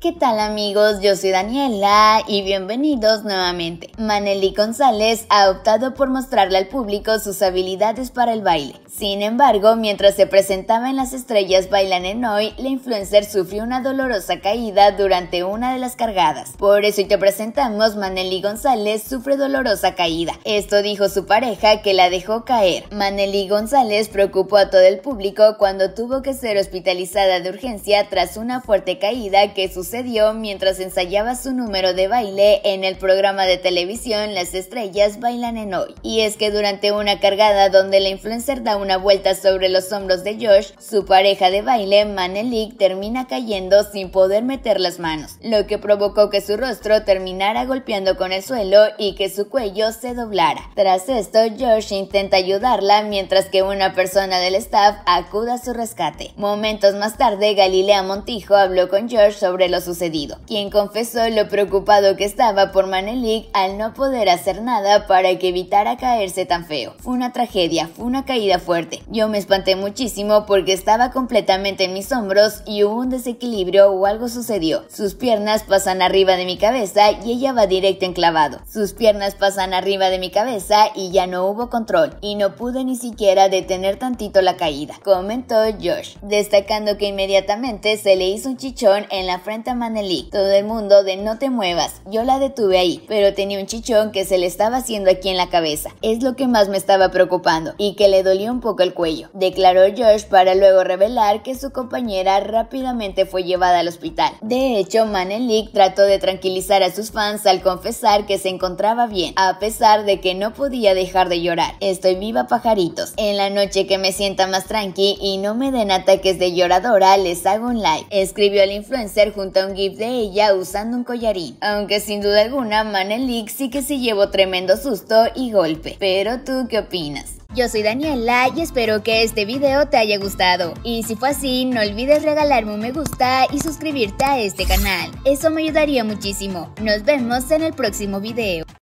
¿Qué tal amigos? Yo soy Daniela y bienvenidos nuevamente. Maneli González ha optado por mostrarle al público sus habilidades para el baile. Sin embargo, mientras se presentaba en Las Estrellas Bailan en Hoy, la influencer sufrió una dolorosa caída durante una de las cargadas. Por eso hoy te presentamos Maneli González sufre dolorosa caída. Esto dijo su pareja que la dejó caer. Maneli González preocupó a todo el público cuando tuvo que ser hospitalizada de urgencia tras una fuerte caída que sus sucedió mientras ensayaba su número de baile en el programa de televisión Las Estrellas Bailan en Hoy. Y es que durante una cargada donde la influencer da una vuelta sobre los hombros de Josh, su pareja de baile, Manelik, termina cayendo sin poder meter las manos, lo que provocó que su rostro terminara golpeando con el suelo y que su cuello se doblara. Tras esto, Josh intenta ayudarla mientras que una persona del staff acuda a su rescate. Momentos más tarde, Galilea Montijo habló con Josh sobre los sucedido, quien confesó lo preocupado que estaba por Manelik al no poder hacer nada para que evitara caerse tan feo. Fue una tragedia, fue una caída fuerte. Yo me espanté muchísimo porque estaba completamente en mis hombros y hubo un desequilibrio o algo sucedió. Sus piernas pasan arriba de mi cabeza y ella va directo enclavado. Sus piernas pasan arriba de mi cabeza y ya no hubo control y no pude ni siquiera detener tantito la caída, comentó Josh, destacando que inmediatamente se le hizo un chichón en la frente Manelik, Todo el mundo de no te muevas. Yo la detuve ahí, pero tenía un chichón que se le estaba haciendo aquí en la cabeza. Es lo que más me estaba preocupando y que le dolió un poco el cuello. Declaró George para luego revelar que su compañera rápidamente fue llevada al hospital. De hecho, Manelik trató de tranquilizar a sus fans al confesar que se encontraba bien, a pesar de que no podía dejar de llorar. Estoy viva, pajaritos. En la noche que me sienta más tranqui y no me den ataques de lloradora, les hago un like, Escribió el influencer junto un gif de ella usando un collarín. Aunque sin duda alguna, Manelik sí que se llevó tremendo susto y golpe. Pero tú, ¿qué opinas? Yo soy Daniela y espero que este video te haya gustado. Y si fue así, no olvides regalarme un me gusta y suscribirte a este canal. Eso me ayudaría muchísimo. Nos vemos en el próximo video.